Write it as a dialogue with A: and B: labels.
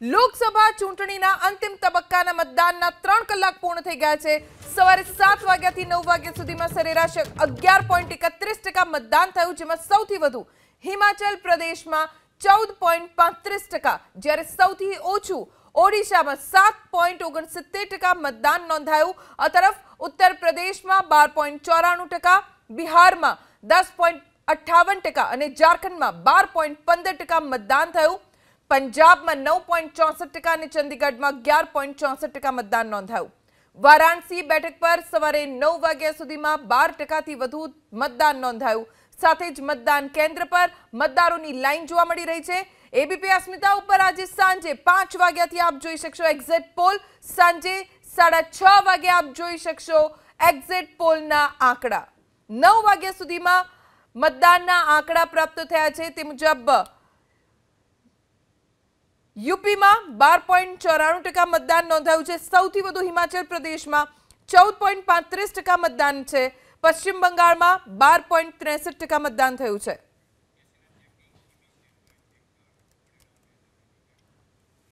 A: લોકસભા ચૂંટણીના અંતિમ તબક્કાના મતદાનના ત્રણ કલાક પૂર્ણ થઈ ગયા છે સવારે સાત વાગ્યાથી નવ વાગ્યા સુધીમાં સરેરાશ અગિયાર પોઈન્ટ એકત્રીસ ટકા મતદાન થયું જેમાં સૌથી વધુ હિમાચલ પ્રદેશમાં ચૌદ પોઈન્ટ પાંત્રીસ ટકા જ્યારે સૌથી ઓછું ઓડિશામાં સાત પોઈન્ટ ઓગણસિત્તેર ટકા મતદાન નોંધાયું આ તરફ ઉત્તર પ્રદેશમાં બાર પોઈન્ટ ચોરાણું ટકા બિહારમાં દસ પોઈન્ટ અઠ્ઠાવન ટકા અને ઝારખંડમાં બાર પોઈન્ટ પંદર ટકા મતદાન થયું पंजाबમાં 9.64% ને ચંદીગઢમાં 11.64% મતદાન નોંધાયું. વારાણસી બેઠક પર સવારે 9 વાગ્યા સુધીમાં 12% થી વધુ મતદાન નોંધાયું. સાથે જ મતદાન કેન્દ્ર પર મતદારોની લાઈન જોવા મળી રહી છે. એબીપી અસ્મિતા ઉપર આજે સાંજે 5 વાગ્યા થી આપ જોઈ શકશો એક્ઝિટ પોલ. સાંજે 6.30 વાગ્યા આપ જોઈ શકશો એક્ઝિટ પોલના આંકડા. 9 વાગ્યા સુધીમાં મતદાનના આંકડા પ્રાપ્ત થયા છે તે મુજબ યુપીમાં બાર પોઈન્ટ ચોરાણું ટકા મતદાન નોંધાયું છે સૌથી વધુ હિમાચલ પ્રદેશમાં ચૌદ પોઈન્ટ પાંત્રીસ ટકા મતદાન છે પશ્ચિમ બંગાળમાં બાર પોઈન્ટ ત્રેસઠ ટકા મતદાન થયું છે